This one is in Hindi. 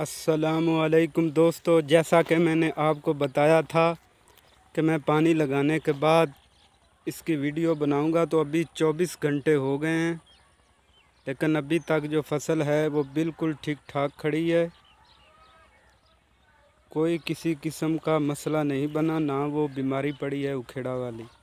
असलकुम दोस्तों जैसा कि मैंने आपको बताया था कि मैं पानी लगाने के बाद इसकी वीडियो बनाऊंगा तो अभी 24 घंटे हो गए हैं लेकिन अभी तक जो फसल है वो बिल्कुल ठीक ठाक खड़ी है कोई किसी किस्म का मसला नहीं बना ना वो बीमारी पड़ी है उखेड़ा वाली